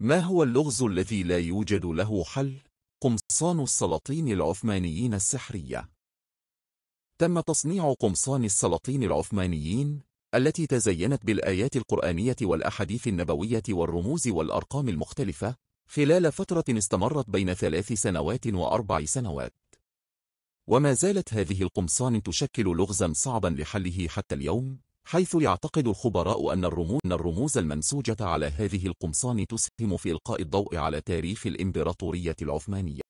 ما هو اللغز الذي لا يوجد له حل؟ قمصان السلاطين العثمانيين السحرية تم تصنيع قمصان السلاطين العثمانيين التي تزينت بالآيات القرآنية والأحاديث النبوية والرموز والأرقام المختلفة خلال فترة استمرت بين ثلاث سنوات وأربع سنوات وما زالت هذه القمصان تشكل لغزا صعبا لحله حتى اليوم حيث يعتقد الخبراء أن الرموز المنسوجة على هذه القمصان تسهم في إلقاء الضوء على تاريخ الإمبراطورية العثمانية.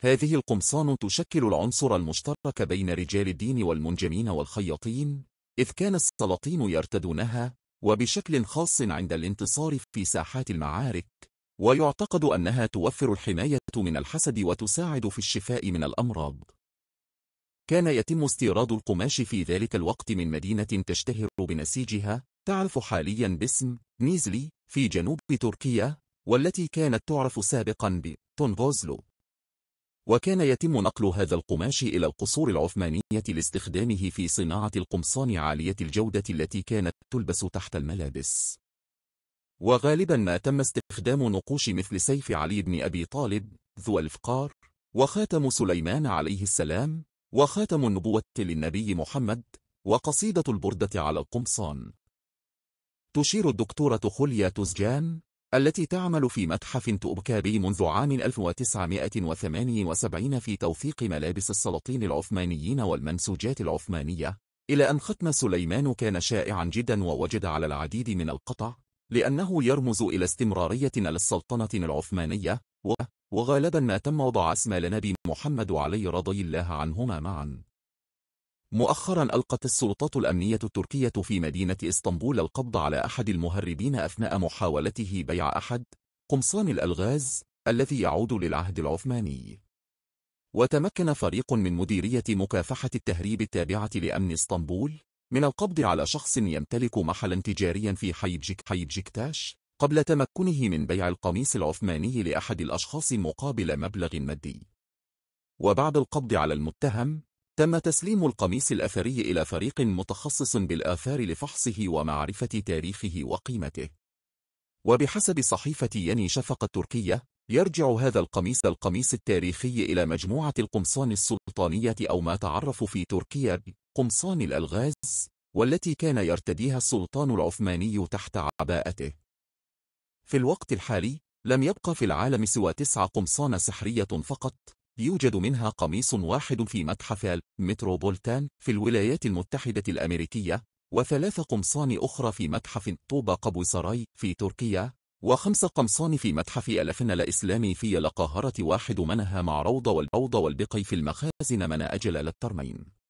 هذه القمصان تشكل العنصر المشترك بين رجال الدين والمنجمين والخياطين، إذ كان السلاطين يرتدونها، وبشكل خاص عند الانتصار في ساحات المعارك، ويعتقد أنها توفر الحماية من الحسد وتساعد في الشفاء من الأمراض. كان يتم استيراد القماش في ذلك الوقت من مدينة تشتهر بنسيجها تعرف حاليا باسم نيزلي في جنوب تركيا والتي كانت تعرف سابقا بتونغوزلو وكان يتم نقل هذا القماش إلى القصور العثمانية لاستخدامه في صناعة القمصان عالية الجودة التي كانت تلبس تحت الملابس وغالبا ما تم استخدام نقوش مثل سيف علي بن أبي طالب ذو الفقار وخاتم سليمان عليه السلام وخاتم النبوة للنبي محمد وقصيدة البردة على القمصان تشير الدكتورة خليا تزجان التي تعمل في متحف تؤبكابي منذ عام 1978 في توثيق ملابس السلاطين العثمانيين والمنسوجات العثمانية إلى أن ختم سليمان كان شائعا جدا ووجد على العديد من القطع لأنه يرمز إلى استمرارية للسلطنة العثمانية و وغالبا ما تم وضع اسم لنبي محمد علي رضي الله عنهما معا مؤخرا ألقت السلطات الأمنية التركية في مدينة إسطنبول القبض على أحد المهربين أثناء محاولته بيع أحد قمصان الألغاز الذي يعود للعهد العثماني وتمكن فريق من مديرية مكافحة التهريب التابعة لأمن إسطنبول من القبض على شخص يمتلك محلا تجاريا في حي جيك حي جيكتاش قبل تمكنه من بيع القميص العثماني لأحد الأشخاص مقابل مبلغ مادي وبعد القبض على المتهم تم تسليم القميص الأثري إلى فريق متخصص بالآثار لفحصه ومعرفة تاريخه وقيمته وبحسب صحيفة يني شفقة التركية يرجع هذا القميص القميص التاريخي إلى مجموعة القمصان السلطانية أو ما تعرف في تركيا قمصان الألغاز والتي كان يرتديها السلطان العثماني تحت عباءته في الوقت الحالي لم يبقى في العالم سوى تسع قمصان سحرية فقط يوجد منها قميص واحد في متحف المتروبولتان في الولايات المتحدة الأمريكية وثلاث قمصان أخرى في متحف قبو قبوسراي في تركيا وخمس قمصان في متحف ألفن الإسلامي في القاهرة واحد منها مع روضة والبوضة والبقي في المخازن من أجل للترمين